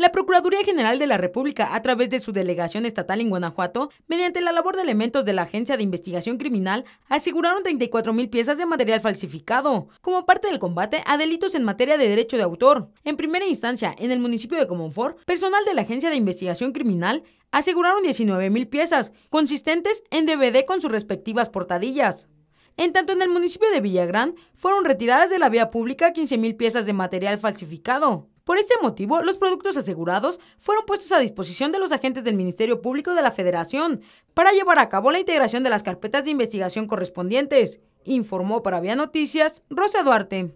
La Procuraduría General de la República, a través de su delegación estatal en Guanajuato, mediante la labor de elementos de la Agencia de Investigación Criminal, aseguraron 34 mil piezas de material falsificado, como parte del combate a delitos en materia de derecho de autor. En primera instancia, en el municipio de Comonfort, personal de la Agencia de Investigación Criminal aseguraron 19 mil piezas, consistentes en DVD con sus respectivas portadillas. En tanto, en el municipio de Villagrán fueron retiradas de la vía pública 15.000 piezas de material falsificado. Por este motivo, los productos asegurados fueron puestos a disposición de los agentes del Ministerio Público de la Federación para llevar a cabo la integración de las carpetas de investigación correspondientes, informó para Vía Noticias Rosa Duarte.